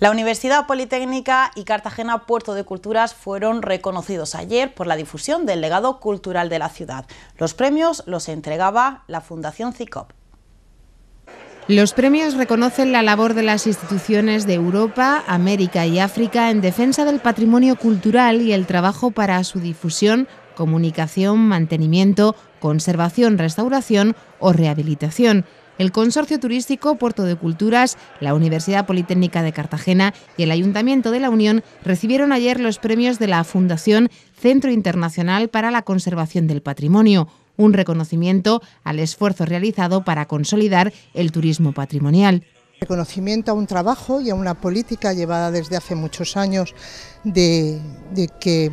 La Universidad Politécnica y Cartagena Puerto de Culturas fueron reconocidos ayer por la difusión del legado cultural de la ciudad. Los premios los entregaba la Fundación CICOP. Los premios reconocen la labor de las instituciones de Europa, América y África en defensa del patrimonio cultural y el trabajo para su difusión, comunicación, mantenimiento, conservación, restauración o rehabilitación el Consorcio Turístico Puerto de Culturas, la Universidad Politécnica de Cartagena y el Ayuntamiento de la Unión recibieron ayer los premios de la Fundación Centro Internacional para la Conservación del Patrimonio, un reconocimiento al esfuerzo realizado para consolidar el turismo patrimonial. Reconocimiento a un trabajo y a una política llevada desde hace muchos años de, que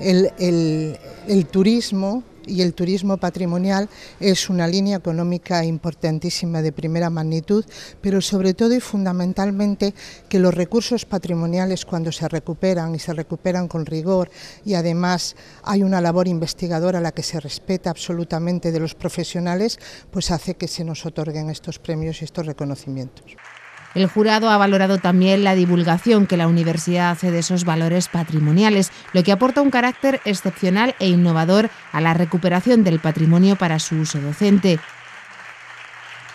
el turismo y el turismo patrimonial es una línea económica importantísima de primera magnitud, pero sobre todo y fundamentalmente que los recursos patrimoniales cuando se recuperan y se recuperan con rigor y además hay una labor investigadora a la que se respeta absolutamente de los profesionales, pues hace que se nos otorguen estos premios y estos reconocimientos. El jurado ha valorado también la divulgación que la universidad hace de esos valores patrimoniales, lo que aporta un carácter excepcional e innovador a la recuperación del patrimonio para su uso docente.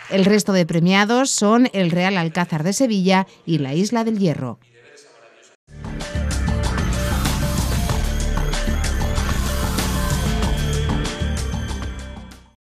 El resto de premiados son el Real Alcázar de Sevilla y la Isla del Hierro.